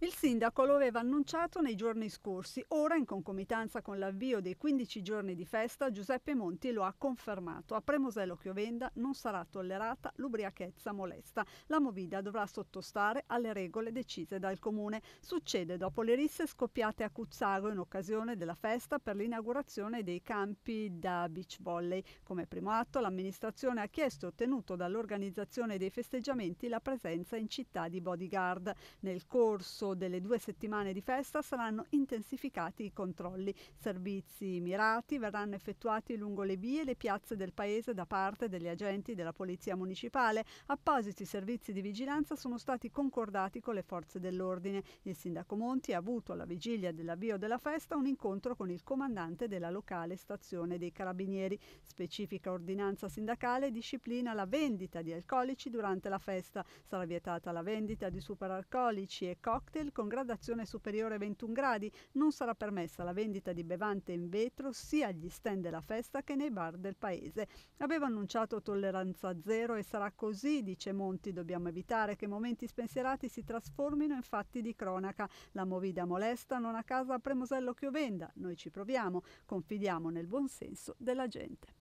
Il sindaco lo aveva annunciato nei giorni scorsi, ora in concomitanza con l'avvio dei 15 giorni di festa Giuseppe Monti lo ha confermato. A Premosello Chiovenda non sarà tollerata l'ubriachezza molesta. La Movida dovrà sottostare alle regole decise dal comune. Succede dopo le risse scoppiate a Cuzzago in occasione della festa per l'inaugurazione dei campi da beach volley. Come primo atto l'amministrazione ha chiesto e ottenuto dall'organizzazione dei festeggiamenti la presenza in città di bodyguard. Nel corso corso delle due settimane di festa saranno intensificati i controlli. Servizi mirati verranno effettuati lungo le vie e le piazze del paese da parte degli agenti della Polizia Municipale. Appositi servizi di vigilanza sono stati concordati con le forze dell'ordine. Il sindaco Monti ha avuto alla vigilia dell'avvio della festa un incontro con il comandante della locale stazione dei Carabinieri. Specifica ordinanza sindacale disciplina la vendita di alcolici durante la festa. Sarà vietata la vendita di superalcolici e cocktail cocktail con gradazione superiore ai 21 gradi, non sarà permessa la vendita di bevande in vetro sia agli stand della festa che nei bar del paese. Aveva annunciato tolleranza zero e sarà così, dice Monti, dobbiamo evitare che momenti spensierati si trasformino in fatti di cronaca. La movida molesta non a casa a Premosello Chiovenda, noi ci proviamo, confidiamo nel buon senso della gente.